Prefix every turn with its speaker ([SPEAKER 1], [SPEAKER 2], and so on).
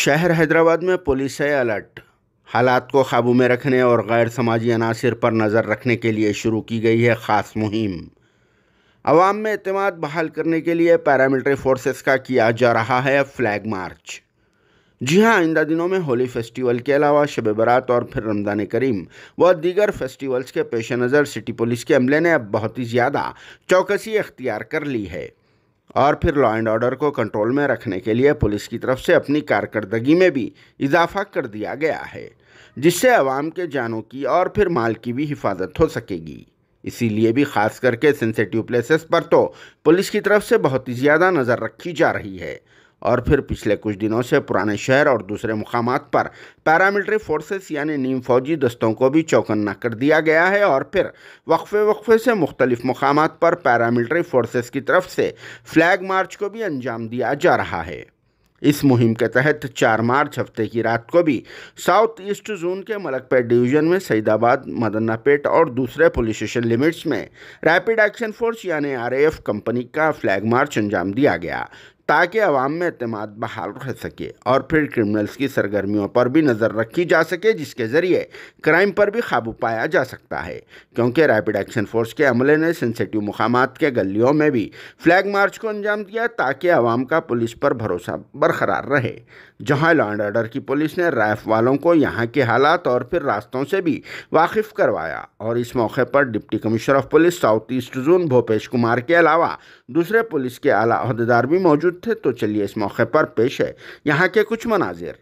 [SPEAKER 1] शहर हैदराबाद में पुलिस है अलर्ट हालात को काबू में रखने और गैर समाजी अनासर पर नज़र रखने के लिए शुरू की गई है ख़ास मुहिम आवाम में अतमाद बहाल करने के लिए पैरामिलिट्री फोर्सेस का किया जा रहा है फ्लैग मार्च जी हाँ आइंदा दिनों में होली फेस्टिवल के अलावा शब बारात और फिर रमज़ान करीम व दीगर फेस्टिवल्स के पेश नज़र सिटी पुलिस के अमले ने अब बहुत ही ज़्यादा चौकसी अख्तियार कर ली है और फिर लॉ एंड ऑर्डर को कंट्रोल में रखने के लिए पुलिस की तरफ से अपनी कारकर्दगी में भी इजाफा कर दिया गया है जिससे आवाम के जानों की और फिर माल की भी हिफाजत हो सकेगी इसीलिए भी खास करके सेंसेटिव प्लेसेस पर तो पुलिस की तरफ से बहुत ही ज़्यादा नज़र रखी जा रही है और फिर पिछले कुछ दिनों से पुराने शहर और दूसरे मुकाम पर पैरामिलिट्री फोर्सेस यानी नीम फौजी दस्तों को भी चौकन्ना कर दिया गया है और फिर वक्फे वक्फे से मुख्तलिफ मकाम पर पैरामिलिट्री फोर्सेस की तरफ से फ्लैग मार्च को भी अंजाम दिया जा रहा है इस मुहिम के तहत 4 मार्च हफ्ते की रात को भी साउथ ईस्ट जोन के मलकपेट डिवीज़न में सईदाबाद मदन्नापेट और दूसरे पुलिस स्टेशन लिमिट्स में रैपिड एक्शन फोर्स यानी आरएएफ कंपनी का फ्लैग मार्च अंजाम दिया गया ताकि अवाम में अतमाद बहाल रह सके और फिर क्रिमिनल्स की सरगर्मियों पर भी नज़र रखी जा सके जिसके ज़रिए क्राइम पर भी काबू पाया जा सकता है क्योंकि रैपिड एक्शन फोर्स के अमले ने सेंसिटिव मकाम के गलियों में भी फ्लैग मार्च को अंजाम दिया ताकि अवाम का पुलिस पर भरोसा बरकरार रहे जहाँ लॉ एंड ऑर्डर की पुलिस ने रैफ वालों को यहाँ के हालात और फिर रास्तों से भी वाकिफ़ करवाया और इस मौके पर deputy commissioner of police south east zone Bhupesh Kumar के अलावा दूसरे पुलिस के आला अहदेदार भी मौजूद मौजूद थे तो चलिए इस मौके पर पेश है यहाँ के कुछ मनाजिर